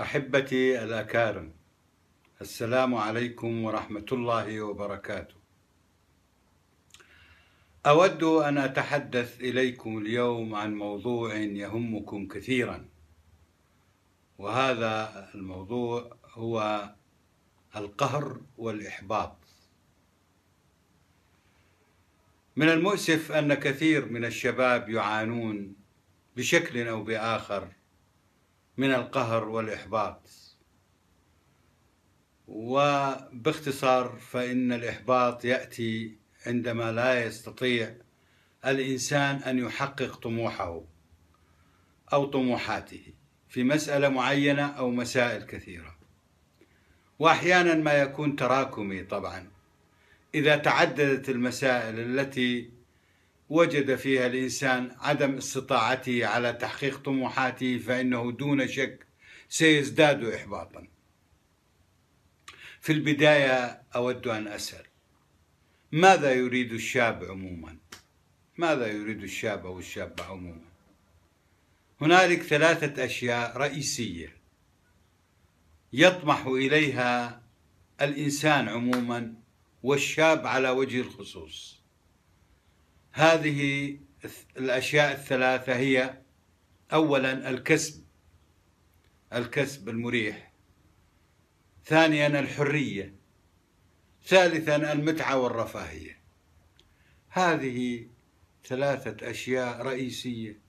أحبتي الأكارم السلام عليكم ورحمة الله وبركاته أود أن أتحدث إليكم اليوم عن موضوع يهمكم كثيراً وهذا الموضوع هو القهر والإحباط من المؤسف أن كثير من الشباب يعانون بشكل أو بآخر من القهر والإحباط وباختصار فإن الإحباط يأتي عندما لا يستطيع الإنسان أن يحقق طموحه أو طموحاته في مسألة معينة أو مسائل كثيرة وأحيانا ما يكون تراكمي طبعا إذا تعددت المسائل التي وجد فيها الإنسان عدم استطاعته على تحقيق طموحاته فإنه دون شك سيزداد إحباطا في البداية أود أن أسأل ماذا يريد الشاب عموما ماذا يريد الشاب أو الشابة عموما هنالك ثلاثة أشياء رئيسية يطمح إليها الإنسان عموما والشاب على وجه الخصوص هذه الأشياء الثلاثة هي أولا الكسب الكسب المريح ثانيا الحرية ثالثا المتعة والرفاهية هذه ثلاثة أشياء رئيسية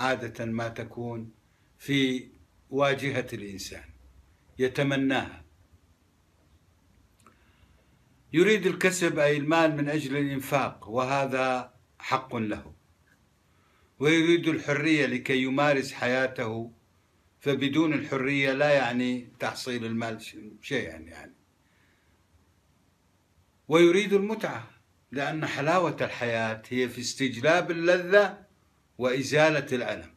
عادة ما تكون في واجهة الإنسان يتمناها يريد الكسب أي المال من أجل الإنفاق وهذا حق له ويريد الحرية لكي يمارس حياته فبدون الحرية لا يعني تحصيل المال شيئا يعني ويريد المتعة لأن حلاوة الحياة هي في استجلاب اللذة وإزالة الألم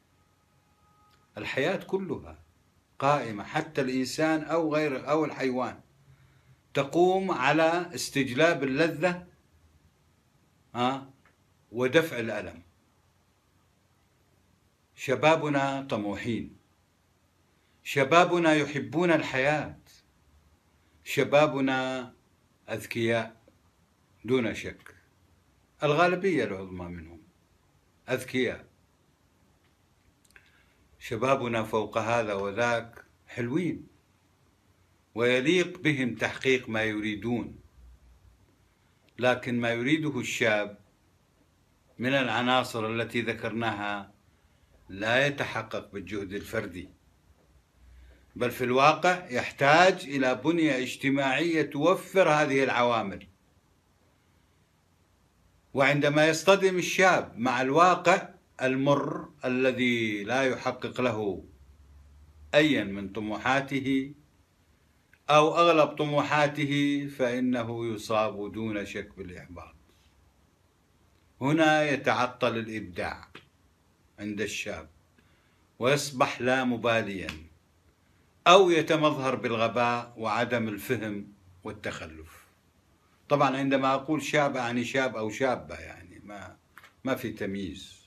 الحياة كلها قائمة حتى الإنسان أو غير أو الحيوان تقوم على استجلاب اللذة آه، ودفع الألم شبابنا طموحين شبابنا يحبون الحياة شبابنا أذكياء دون شك الغالبية العظمى منهم أذكياء شبابنا فوق هذا وذاك حلوين ويليق بهم تحقيق ما يريدون لكن ما يريده الشاب من العناصر التي ذكرناها لا يتحقق بالجهد الفردي بل في الواقع يحتاج الى بنيه اجتماعيه توفر هذه العوامل وعندما يصطدم الشاب مع الواقع المر الذي لا يحقق له أيا من طموحاته أو أغلب طموحاته فإنه يصاب دون شك بالإحباط هنا يتعطل الإبداع عند الشاب ويصبح لا مباليا أو يتمظهر بالغباء وعدم الفهم والتخلف طبعا عندما أقول شاب أعني شاب أو شابة يعني ما ما في تمييز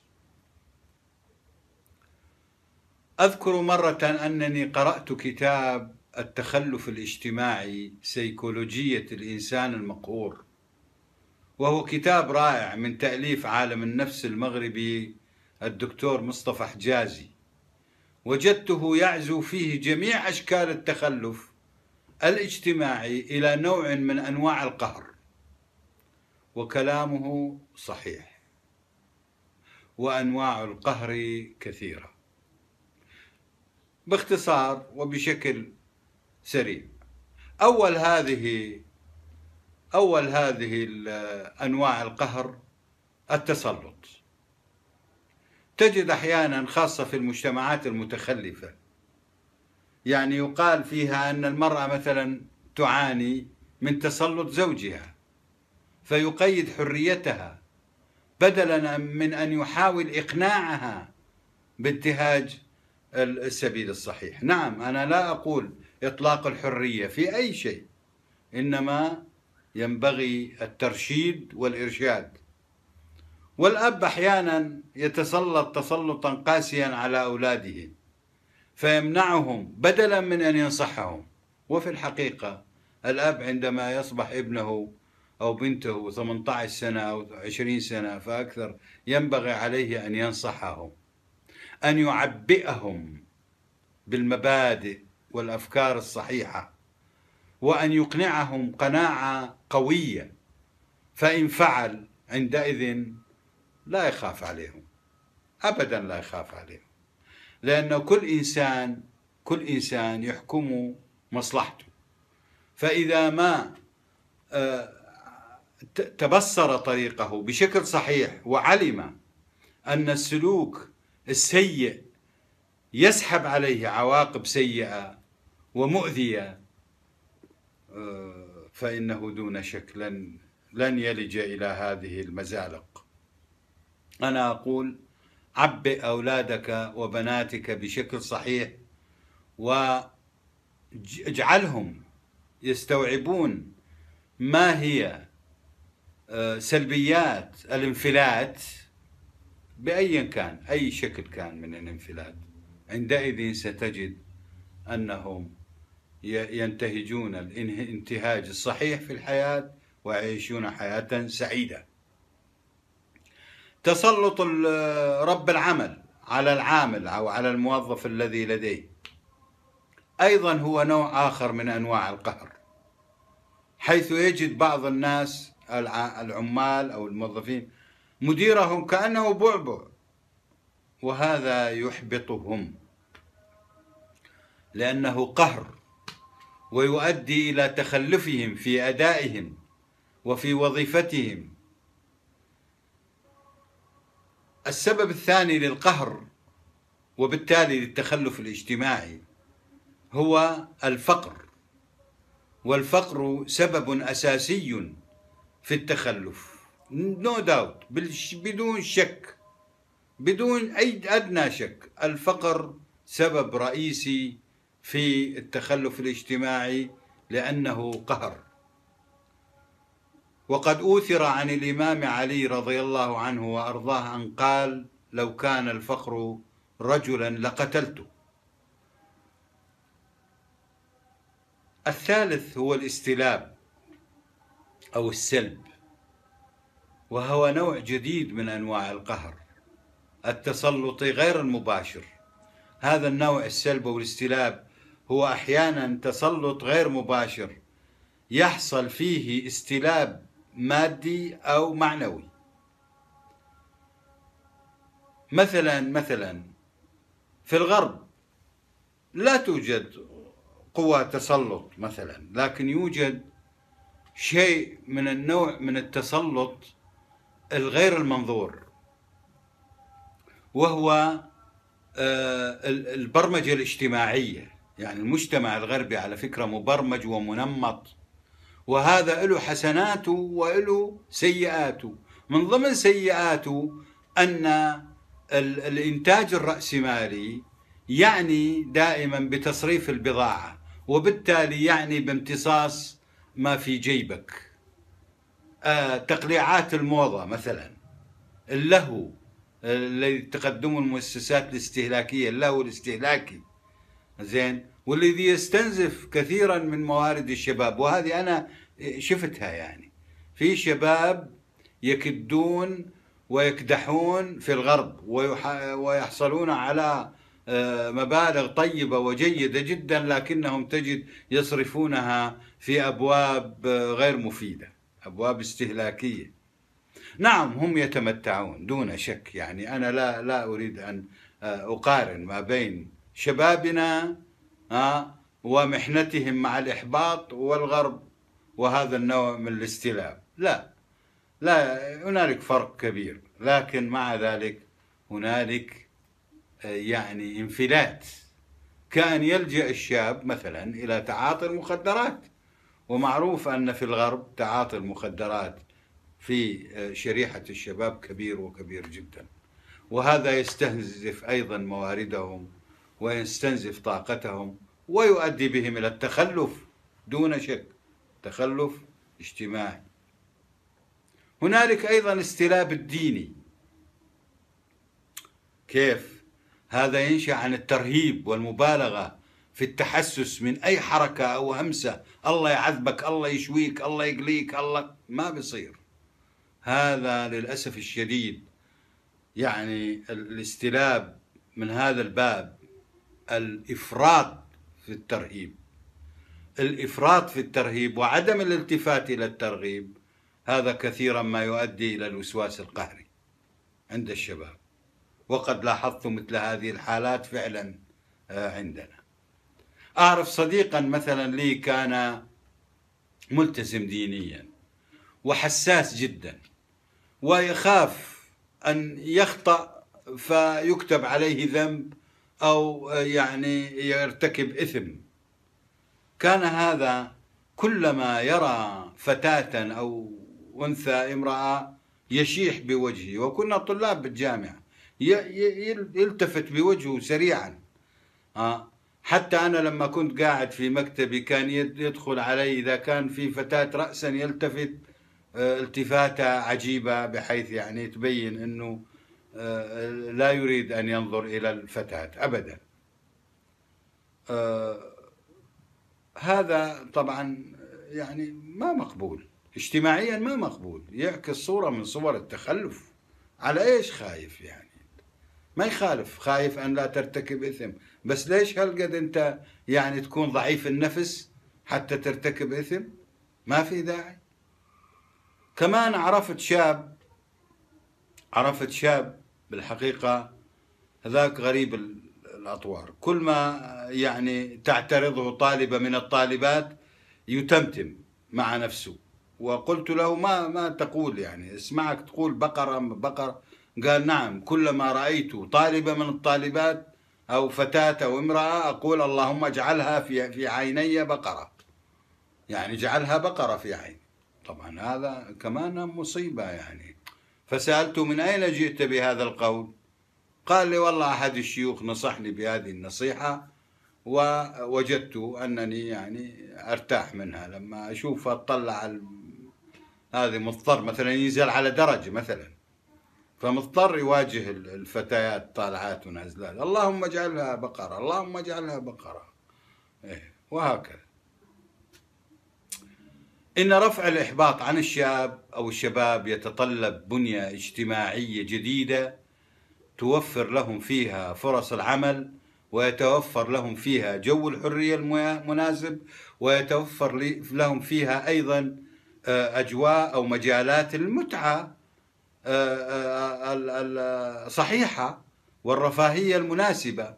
أذكر مرة أنني قرأت كتاب التخلف الاجتماعي سيكولوجية الإنسان المقهور وهو كتاب رائع من تأليف عالم النفس المغربي الدكتور مصطفى حجازي وجدته يعزو فيه جميع أشكال التخلف الاجتماعي إلى نوع من أنواع القهر وكلامه صحيح وأنواع القهر كثيرة باختصار وبشكل سريع أول هذه أول هذه أنواع القهر التسلط تجد أحيانا خاصة في المجتمعات المتخلفة يعني يقال فيها أن المرأة مثلا تعاني من تسلط زوجها فيقيد حريتها بدلا من أن يحاول إقناعها بانتهاج السبيل الصحيح نعم أنا لا أقول إطلاق الحرية في أي شيء إنما ينبغي الترشيد والإرشاد والأب أحيانا يتسلط تسلطا قاسيا على أولاده فيمنعهم بدلا من أن ينصحهم وفي الحقيقة الأب عندما يصبح ابنه أو بنته 18 سنة أو 20 سنة فأكثر ينبغي عليه أن ينصحهم أن يعبئهم بالمبادئ والأفكار الصحيحة وأن يقنعهم قناعة قوية فإن فعل عندئذ لا يخاف عليهم أبدا لا يخاف عليهم لأن كل إنسان كل إنسان يحكم مصلحته فإذا ما آه، تبصر طريقه بشكل صحيح وعلم أن السلوك السيء يسحب عليه عواقب سيئة ومؤذية آه، فإنه دون شك لن لن يلج إلى هذه المزالق أنا أقول عبئ أولادك وبناتك بشكل صحيح واجعلهم يستوعبون ما هي آه، سلبيات الانفلات بأيا كان أي شكل كان من الانفلات عندئذ ستجد أنهم ينتهجون الانتهاج الصحيح في الحياة ويعيشون حياة سعيدة تسلط رب العمل على العامل أو على الموظف الذي لديه أيضا هو نوع آخر من أنواع القهر حيث يجد بعض الناس العمال أو الموظفين مديرهم كأنه بعبع وهذا يحبطهم لأنه قهر ويؤدي إلى تخلفهم في أدائهم وفي وظيفتهم السبب الثاني للقهر وبالتالي للتخلف الاجتماعي هو الفقر والفقر سبب أساسي في التخلف نو داوت بدون شك بدون اي ادنى شك الفقر سبب رئيسي في التخلف الاجتماعي لانه قهر وقد اوثر عن الامام علي رضي الله عنه وارضاه ان قال لو كان الفقر رجلا لقتلته الثالث هو الاستلاب او السلب وهو نوع جديد من انواع القهر التسلطي غير المباشر هذا النوع السلب والاستلاب هو احيانا تسلط غير مباشر يحصل فيه استلاب مادي او معنوي مثلا مثلا في الغرب لا توجد قوى تسلط مثلا لكن يوجد شيء من النوع من التسلط الغير المنظور وهو آه، البرمجه الاجتماعيه يعني المجتمع الغربي على فكره مبرمج ومنمط وهذا له حسناته وله سيئاته من ضمن سيئاته ان الانتاج الراسمالي يعني دائما بتصريف البضاعه وبالتالي يعني بامتصاص ما في جيبك آه، تقليعات الموضة مثلا آه، اللهو الذي تقدمه المؤسسات الاستهلاكية اللهو الاستهلاكي زين والذي يستنزف كثيرا من موارد الشباب وهذه أنا آه، شفتها يعني في شباب يكدون ويكدحون في الغرب ويحصلون على مبالغ طيبة وجيدة جدا لكنهم تجد يصرفونها في أبواب غير مفيدة أبواب استهلاكية نعم هم يتمتعون دون شك يعني أنا لا, لا أريد أن آه، أقارن ما بين شبابنا آه، ومحنتهم مع الإحباط والغرب وهذا النوع من الاستلاب لا لا هنالك فرق كبير لكن مع ذلك هنالك آه، يعني انفلات كأن يلجأ الشاب مثلا إلى تعاطي المخدرات ومعروف أن في الغرب تعاطي المخدرات في آه، شريحة الشباب كبير وكبير جدا وهذا يستنزف أيضا مواردهم ويستنزف طاقتهم ويؤدي بهم إلى التخلف دون شك تخلف اجتماعي هنالك أيضا استلاب الديني كيف هذا ينشأ عن الترهيب والمبالغة في التحسس من أي حركة أو همسة الله يعذبك الله يشويك الله يقليك الله ما بيصير هذا للأسف الشديد يعني الاستلاب من هذا الباب الإفراط في الترهيب الإفراط في الترهيب وعدم الالتفات إلى الترغيب هذا كثيرا ما يؤدي إلى الوسواس القهري عند الشباب وقد لاحظت مثل هذه الحالات فعلا آه، عندنا أعرف صديقا مثلا لي كان ملتزم دينيا وحساس جدا ويخاف أن يخطأ فيكتب عليه ذنب أو يعني يرتكب إثم كان هذا كلما يرى فتاة أو أنثى امرأة يشيح بوجهه وكنا طلاب بالجامعة يلتفت بوجهه سريعا آه، حتى أنا لما كنت قاعد في مكتبي كان يدخل علي إذا كان في فتاة رأسا يلتفت آه، التفاتة عجيبة بحيث يعني تبين أنه آه، لا يريد أن ينظر إلى الفتاة أبدا آه، هذا طبعا يعني ما مقبول اجتماعيا ما مقبول يعكس صورة من صور التخلف على إيش خايف يعني ما يخالف خايف أن لا ترتكب إثم بس ليش هالقد أنت يعني تكون ضعيف النفس حتى ترتكب إثم ما في داعي كمان عرفت شاب عرفت شاب بالحقيقة هذاك غريب الأطوار كل ما يعني تعترضه طالبة من الطالبات يتمتم مع نفسه وقلت له ما ما تقول يعني اسمعك تقول بقرة بقره قال نعم كلما رأيت طالبة من الطالبات أو فتاة أو امرأة أقول اللهم اجعلها في في عيني بقرة يعني اجعلها بقرة في عيني طبعا هذا كمان مصيبة يعني فسألت من أين جئت بهذا القول قال لي والله أحد الشيوخ نصحني بهذه النصيحة ووجدت أنني يعني أرتاح منها لما أشوفها أطلع هذه مضطر مثلا ينزل على درجة مثلا فمضطر يواجه الفتيات طالعات ونازلات اللهم اجعلها بقرة اللهم اجعلها بقرة إيه وهكذا إن رفع الإحباط عن الشاب أو الشباب يتطلب بنية اجتماعية جديدة توفر لهم فيها فرص العمل ويتوفر لهم فيها جو الحرية المناسب ويتوفر لهم فيها أيضا آه، أجواء أو مجالات المتعة آه، آه، آه، الصحيحة والرفاهية المناسبة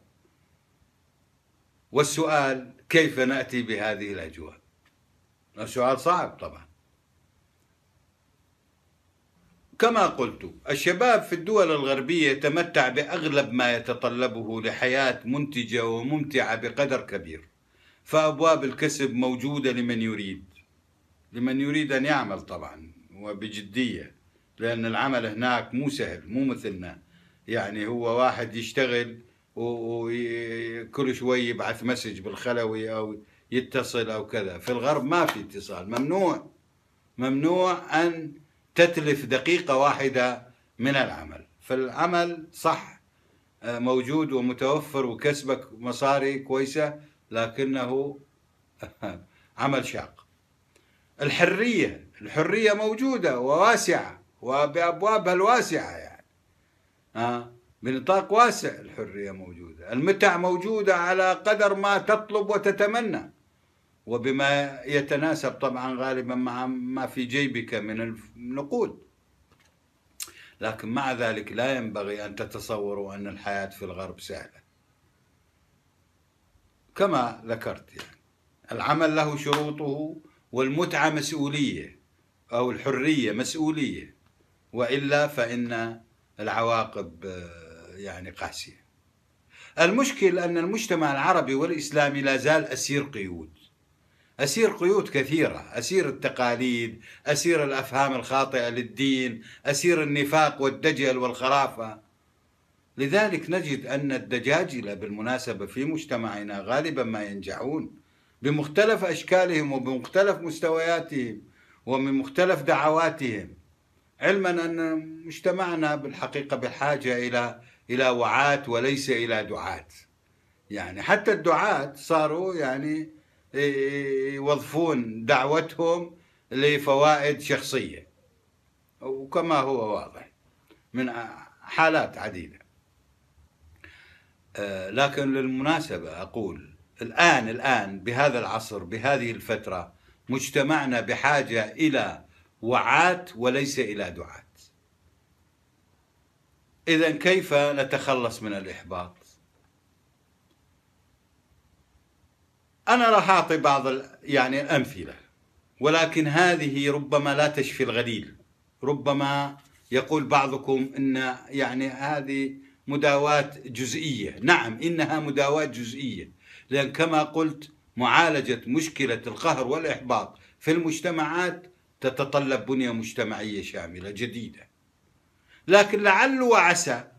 والسؤال كيف نأتي بهذه الأجواء السؤال صعب طبعا كما قلت الشباب في الدول الغربية يتمتع بأغلب ما يتطلبه لحياة منتجة وممتعة بقدر كبير فأبواب الكسب موجودة لمن يريد لمن يريد أن يعمل طبعا وبجدية لأن العمل هناك مو سهل مو مثلنا يعني هو واحد يشتغل وكل شوي يبعث مسج بالخلوي أو يتصل أو كذا في الغرب ما في اتصال ممنوع ممنوع أن تتلف دقيقة واحدة من العمل فالعمل صح آه، موجود ومتوفر وكسبك مصاري كويسة لكنه عمل شاق الحرية الحرية موجودة وواسعة وبأبوابها الواسعة يعني آه بنطاق واسع الحرية موجودة المتع موجودة على قدر ما تطلب وتتمنى وبما يتناسب طبعا غالبا مع ما في جيبك من النقود لكن مع ذلك لا ينبغي أن تتصوروا أن الحياة في الغرب سهلة كما ذكرت يعني العمل له شروطه والمتعة مسؤولية أو الحرية مسؤولية والا فان العواقب آه، يعني قاسيه. المشكل ان المجتمع العربي والاسلامي لا زال اسير قيود. اسير قيود كثيره، اسير التقاليد، اسير الافهام الخاطئه للدين، اسير النفاق والدجل والخرافه. لذلك نجد ان الدجاجله بالمناسبه في مجتمعنا غالبا ما ينجحون بمختلف اشكالهم وبمختلف مستوياتهم ومن مختلف دعواتهم علما ان مجتمعنا بالحقيقه بحاجه الى الى وعاة وليس الى دعاة. يعني حتى الدعاة صاروا يعني يوظفون دعوتهم لفوائد شخصيه. وكما هو واضح من حالات عديده. آه، لكن للمناسبه اقول الان الان بهذا العصر بهذه الفتره مجتمعنا بحاجه الى وعات وليس إلى دعاة إذا كيف نتخلص من الإحباط أنا راح أعطي بعض يعني الأمثلة ولكن هذه ربما لا تشفي الغليل ربما يقول بعضكم أن يعني هذه مداواة جزئية نعم إنها مداواة جزئية لأن كما قلت معالجة مشكلة القهر والإحباط في المجتمعات تتطلب بنية مجتمعية شاملة جديدة لكن لعل وعسى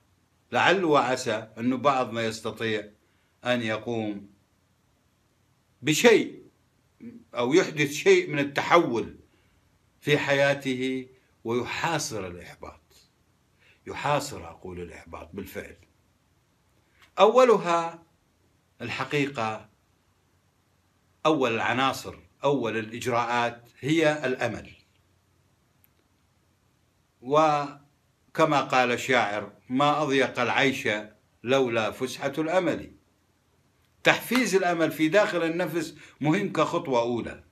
لعل وعسى أنه بعضنا يستطيع أن يقوم بشيء أو يحدث شيء من التحول في حياته ويحاصر الإحباط يحاصر أقول الإحباط بالفعل أولها الحقيقة أول العناصر أول الإجراءات هي الأمل وكما قال الشاعر ما أضيق العيش لولا فسحة الأمل تحفيز الأمل في داخل النفس مهم كخطوة أولى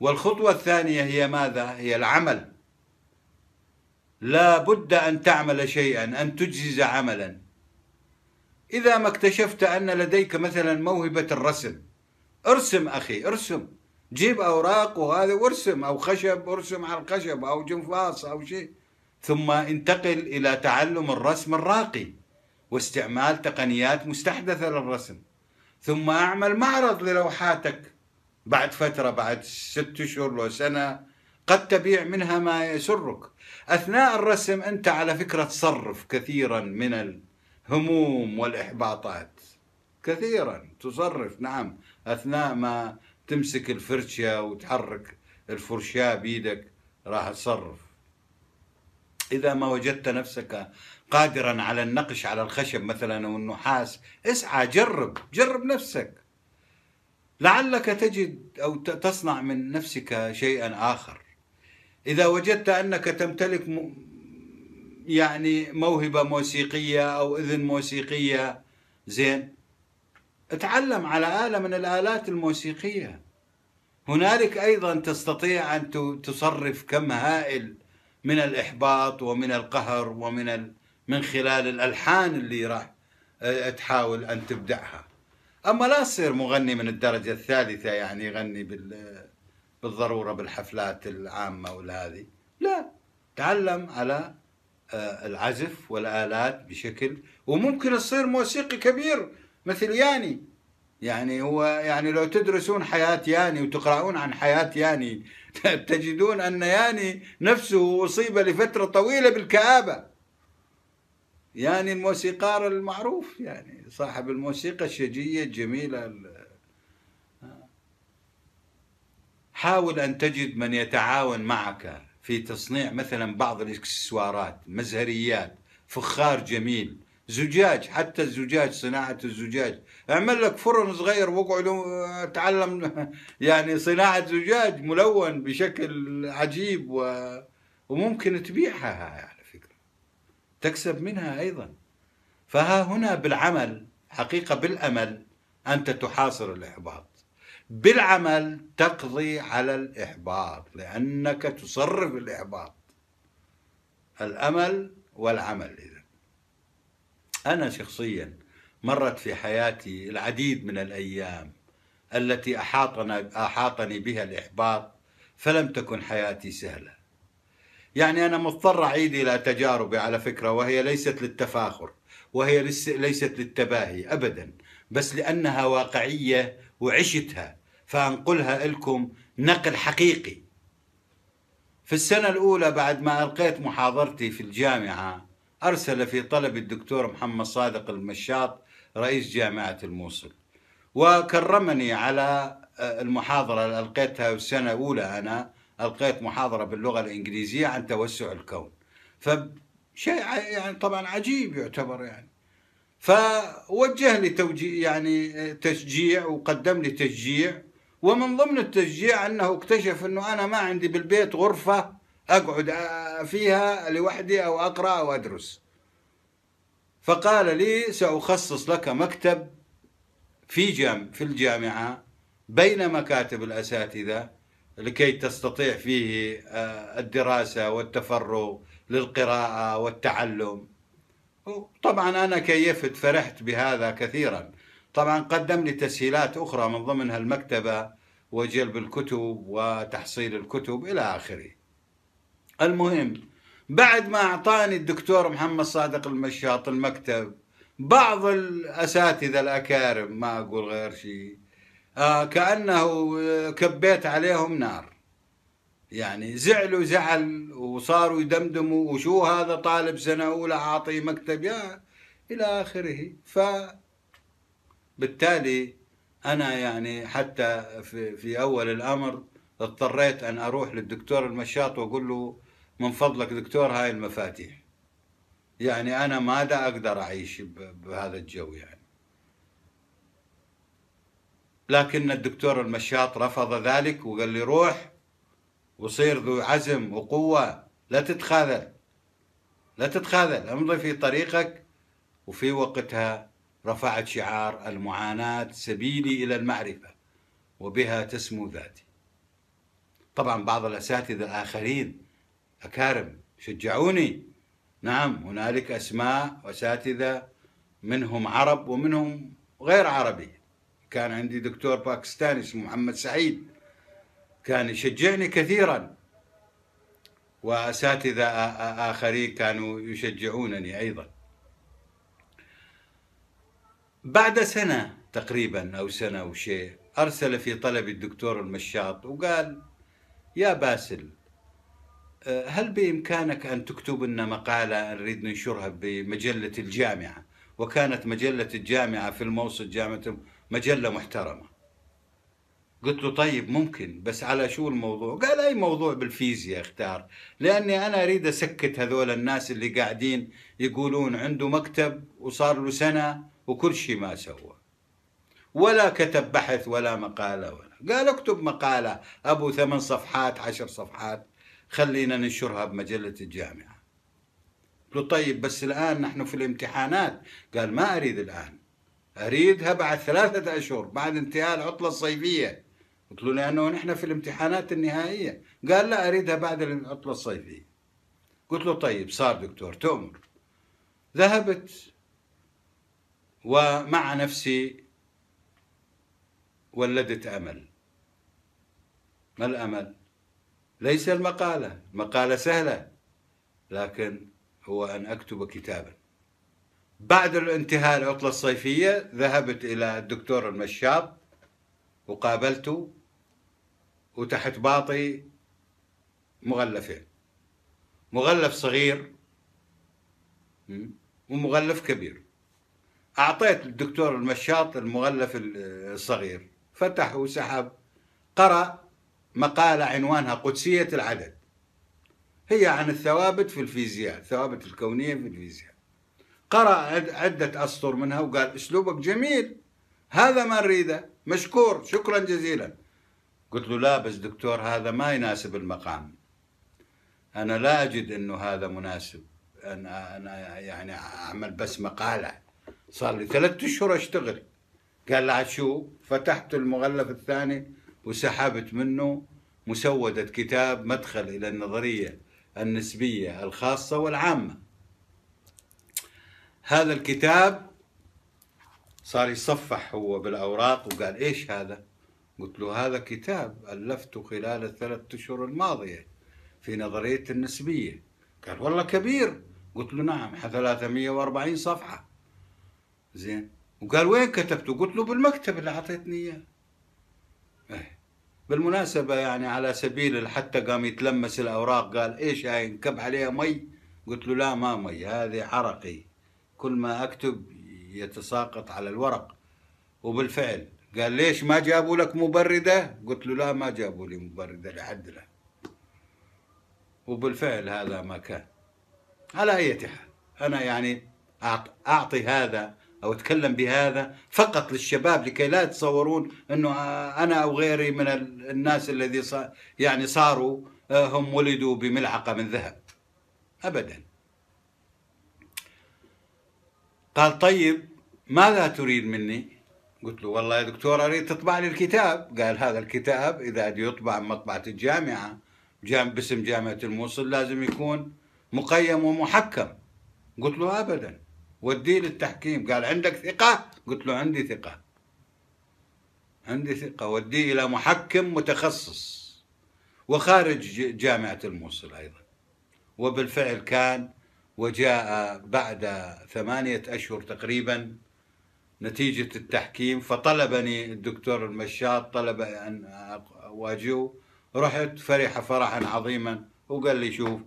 والخطوة الثانية هي ماذا؟ هي العمل لا بد أن تعمل شيئا أن تجهز عملا إذا ما اكتشفت أن لديك مثلا موهبة الرسم ارسم أخي ارسم جيب أوراق وهذا وارسم أو خشب ارسم على الخشب أو جنفاص أو شيء ثم انتقل إلى تعلم الرسم الراقي واستعمال تقنيات مستحدثة للرسم ثم أعمل معرض للوحاتك بعد فترة بعد ست أشهر لو سنة قد تبيع منها ما يسرك أثناء الرسم أنت على فكرة تصرف كثيرا من الهموم والإحباطات كثيرا تصرف نعم أثناء ما تمسك الفرشة وتحرك الفرشاة بيدك راح تصرف إذا ما وجدت نفسك قادرا على النقش على الخشب مثلا أو النحاس اسعى جرب جرب نفسك لعلك تجد أو تصنع من نفسك شيئا آخر إذا وجدت أنك تمتلك يعني موهبة موسيقية أو إذن موسيقية زين اتعلم على آلة من الآلات الموسيقية هنالك أيضا تستطيع أن تصرف كم هائل من الإحباط ومن القهر ومن ال... من خلال الألحان اللي راح آه، تحاول أن تبدعها أما لا تصير مغني من الدرجة الثالثة يعني يغني بال... بالضرورة بالحفلات العامة والهذه لا تعلم على آه، العزف والآلات بشكل وممكن تصير موسيقي كبير مثل ياني يعني هو يعني لو تدرسون حياة ياني وتقرؤون عن حياة ياني تجدون أن ياني نفسه أصيب لفترة طويلة بالكآبة يعني الموسيقار المعروف يعني صاحب الموسيقى الشجية الجميلة حاول أن تجد من يتعاون معك في تصنيع مثلا بعض الاكسسوارات مزهريات فخار جميل زجاج حتى الزجاج صناعة الزجاج اعمل لك فرن صغير واقعد آه، تعلم يعني صناعة زجاج ملون بشكل عجيب و... وممكن تبيعها على فكرة تكسب منها أيضا فها هنا بالعمل حقيقة بالأمل أنت تحاصر الإحباط بالعمل تقضي على الإحباط لأنك تصرف الإحباط الأمل والعمل أنا شخصيا مرت في حياتي العديد من الأيام التي أحاطنا أحاطني بها الإحباط فلم تكن حياتي سهلة يعني أنا مضطر أعيد إلى تجاربي على فكرة وهي ليست للتفاخر وهي ليست للتباهي أبدا بس لأنها واقعية وعشتها فأنقلها لكم نقل حقيقي في السنة الأولى بعد ما ألقيت محاضرتي في الجامعة أرسل في طلب الدكتور محمد صادق المشاط رئيس جامعة الموصل وكرمني على آه، المحاضرة اللي ألقيتها السنة أولى أنا ألقيت محاضرة باللغة الإنجليزية عن توسع الكون فشيء يعني طبعا عجيب يعتبر يعني فوجه لي توجيه يعني آه، تشجيع وقدم لي تشجيع ومن ضمن التشجيع انه اكتشف انه انا ما عندي بالبيت غرفه أقعد فيها لوحدي أو أقرأ أو أدرس فقال لي سأخصص لك مكتب في جام في الجامعة بين مكاتب الأساتذة لكي تستطيع فيه آه، الدراسة والتفرغ للقراءة والتعلم طبعا أنا كيفت فرحت بهذا كثيرا طبعا قدم لي تسهيلات أخرى من ضمنها المكتبة وجلب الكتب وتحصيل الكتب إلى آخره المهم بعد ما أعطاني الدكتور محمد صادق المشاط المكتب بعض الأساتذة الأكارم ما أقول غير شيء آه كأنه آه، كبيت عليهم نار يعني زعلوا زعل وصاروا يدمدموا وشو هذا طالب سنة أولى أعطيه مكتب يا إلى آخره ف بالتالي أنا يعني حتى في, في أول الأمر اضطريت أن أروح للدكتور المشاط وأقول له من فضلك دكتور هاي المفاتيح يعني أنا ماذا أقدر أعيش بهذا الجو يعني لكن الدكتور المشاط رفض ذلك وقال لي روح وصير ذو عزم وقوة لا تتخاذل لا تتخاذل امضي في طريقك وفي وقتها رفعت شعار المعاناة سبيلي إلى المعرفة وبها تسمو ذاتي طبعا بعض الأساتذة الآخرين أكارم شجعوني نعم هنالك أسماء وأساتذة منهم عرب ومنهم غير عربي كان عندي دكتور باكستاني اسمه محمد سعيد كان يشجعني كثيرا وأساتذة آخرين كانوا يشجعونني أيضا بعد سنة تقريبا أو سنة وشيء أرسل في طلبي الدكتور المشاط وقال يا باسل أه، هل بإمكانك أن تكتب لنا مقالة نريد ننشرها بمجلة الجامعة وكانت مجلة الجامعة في الموصل جامعة مجلة محترمة قلت له طيب ممكن بس على شو الموضوع قال أي موضوع بالفيزياء اختار لأني أنا أريد أسكت هذول الناس اللي قاعدين يقولون عنده مكتب وصار له سنة وكل شيء ما سوى ولا كتب بحث ولا مقالة ولا قال اكتب مقالة أبو ثمان صفحات عشر صفحات خلينا ننشرها بمجلة الجامعة قلت له طيب بس الآن نحن في الامتحانات قال ما أريد الآن أريدها بعد ثلاثة أشهر بعد انتهاء العطلة الصيفية قلت له لأنه نحن في الامتحانات النهائية قال لا أريدها بعد العطلة الصيفية قلت له طيب صار دكتور تؤمر ذهبت ومع نفسي ولدت أمل ما الأمل ليس المقالة مقالة سهلة لكن هو أن أكتب كتابا بعد الانتهاء العطلة الصيفية ذهبت إلى الدكتور المشاب وقابلته وتحت باطي مغلفين مغلف صغير ومغلف كبير أعطيت الدكتور المشاط المغلف الصغير فتح وسحب قرأ مقالة عنوانها قدسية العدد هي عن الثوابت في الفيزياء الثوابت الكونية في الفيزياء قرأ عدة أسطر منها وقال أسلوبك جميل هذا ما نريده مشكور شكرا جزيلا قلت له لا بس دكتور هذا ما يناسب المقام أنا لا أجد أنه هذا مناسب أنا, أنا يعني أعمل بس مقالة صار لي ثلاثة أشهر أشتغل قال لا شو فتحت المغلف الثاني وسحبت منه مسودة كتاب مدخل إلى النظرية النسبية الخاصة والعامة هذا الكتاب صار يصفح هو بالأوراق وقال إيش هذا قلت له هذا كتاب ألفته خلال الثلاث أشهر الماضية في نظرية النسبية قال والله كبير قلت له نعم 340 صفحة زين وقال وين كتبته قلت له بالمكتب اللي أعطيتني إياه بالمناسبة يعني على سبيل حتى قام يتلمس الأوراق قال إيش هاي انكب عليها مي قلت له لا ما مي هذه عرقي كل ما أكتب يتساقط على الورق وبالفعل قال ليش ما جابوا لك مبردة قلت له لا ما جابوا لي مبردة لحد له وبالفعل هذا ما كان على أي حال أنا يعني أعطي هذا او اتكلم بهذا فقط للشباب لكي لا يتصورون انه انا او غيري من الناس الذي يعني صاروا آه، هم ولدوا بملعقه من ذهب ابدا قال طيب ماذا تريد مني؟ قلت له والله يا دكتور اريد تطبع لي الكتاب قال هذا الكتاب اذا بده يطبع مطبعه الجامعه جام باسم جامعه الموصل لازم يكون مقيم ومحكم قلت له ابدا وديه للتحكيم قال عندك ثقة قلت له عندي ثقة عندي ثقة وديه إلى محكم متخصص وخارج جامعة الموصل أيضا وبالفعل كان وجاء بعد ثمانية أشهر تقريبا نتيجة التحكيم فطلبني الدكتور المشاط طلب أن أواجهه رحت فرح فرحا عظيما وقال لي شوف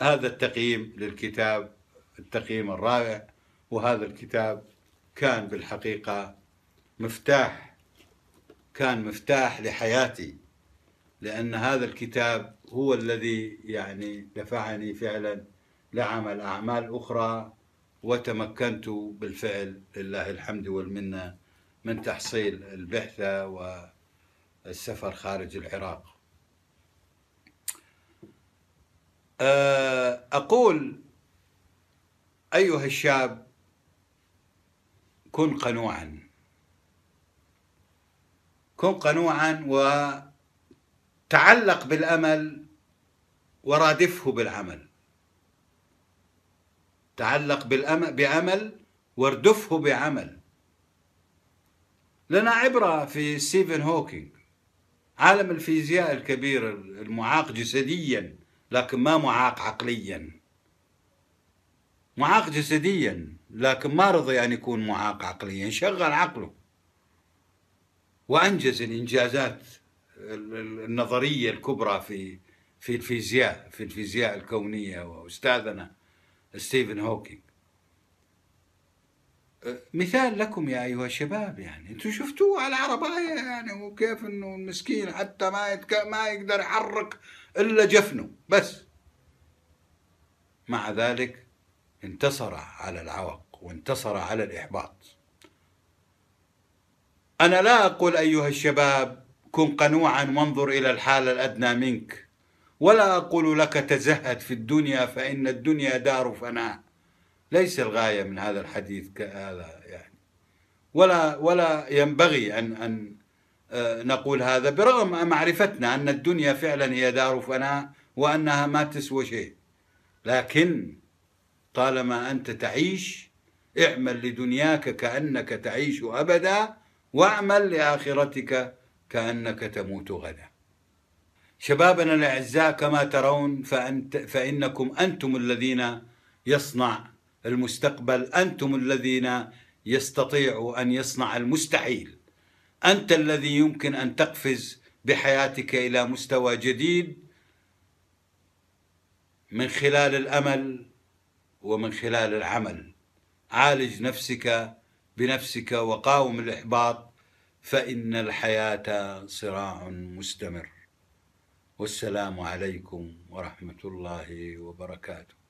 هذا التقييم للكتاب التقييم الرائع وهذا الكتاب كان بالحقيقة مفتاح كان مفتاح لحياتي لأن هذا الكتاب هو الذي يعني دفعني فعلا لعمل أعمال أخرى وتمكنت بالفعل لله الحمد والمنة من تحصيل البعثة والسفر خارج العراق أه، أقول أيها الشاب كن قنوعا كن قنوعا وتعلق بالامل ورادفه بالعمل تعلق بالأمل بأمل واردفه بعمل لنا عبرة في ستيفن هوكينج عالم الفيزياء الكبير المعاق جسديا لكن ما معاق عقليا معاق جسديا لكن ما رضي أن يكون معاق عقليا شغل عقله وأنجز الإنجازات النظرية الكبرى في في الفيزياء في الفيزياء الكونية وأستاذنا ستيفن هوكينج مثال لكم يا أيها الشباب يعني أنتم شفتوه على العرباية يعني وكيف أنه المسكين حتى ما يتك... ما يقدر يحرك إلا جفنه بس مع ذلك انتصر على العوق وانتصر على الإحباط أنا لا أقول أيها الشباب كن قنوعا وانظر إلى الحال الأدنى منك ولا أقول لك تزهد في الدنيا فإن الدنيا دار فناء ليس الغاية من هذا الحديث كهذا يعني ولا ولا ينبغي أن أن آه، نقول هذا برغم معرفتنا أن الدنيا فعلا هي دار فناء وأنها ما تسوى شيء لكن طالما أنت تعيش اعمل لدنياك كأنك تعيش أبدا واعمل لآخرتك كأنك تموت غدا شبابنا الأعزاء كما ترون فأنت فإنكم أنتم الذين يصنع المستقبل أنتم الذين يستطيع أن يصنع المستحيل أنت الذي يمكن أن تقفز بحياتك إلى مستوى جديد من خلال الأمل ومن خلال العمل عالج نفسك بنفسك وقاوم الإحباط فإن الحياة صراع مستمر والسلام عليكم ورحمة الله وبركاته